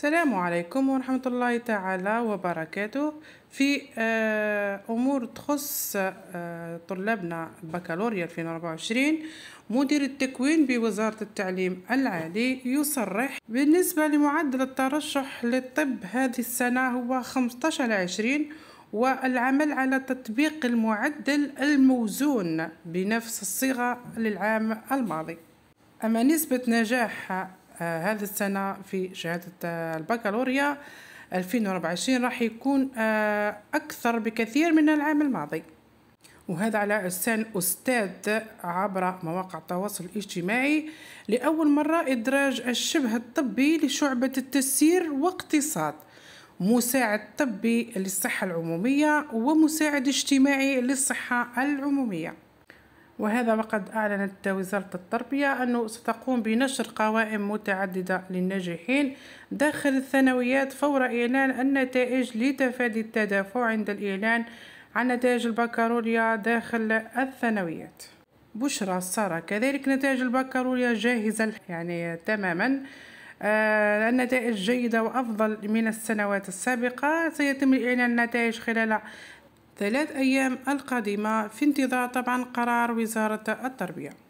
السلام عليكم ورحمة الله تعالى وبركاته في آه، أمور تخص آه، طلابنا البكالوريا 2024 مدير التكوين بوزارة التعليم العالي يصرح بالنسبة لمعدل الترشح للطب هذه السنة هو 15 20 والعمل على تطبيق المعدل الموزون بنفس الصيغة للعام الماضي أما نسبة نجاح آه، هذه السنة في شهادة آه، البكالوريا 2024 راح يكون آه، أكثر بكثير من العام الماضي وهذا على لسان أستاذ عبر مواقع التواصل الاجتماعي لأول مرة إدراج الشبه الطبي لشعبة التسيير واقتصاد مساعد طبي للصحة العمومية ومساعد اجتماعي للصحة العمومية وهذا وقد أعلنت وزارة التربية أنه ستقوم بنشر قوائم متعددة للناجحين داخل الثانويات فور إعلان النتائج لتفادي التدافع عند الإعلان عن نتائج البكالوريا داخل الثانويات بشرى سارة كذلك نتائج البكالوريا جاهزة يعني تماما آه، النتائج جيدة وأفضل من السنوات السابقة سيتم إعلان النتائج خلال الثلاث أيام القادمة في انتظار طبعا قرار وزارة التربية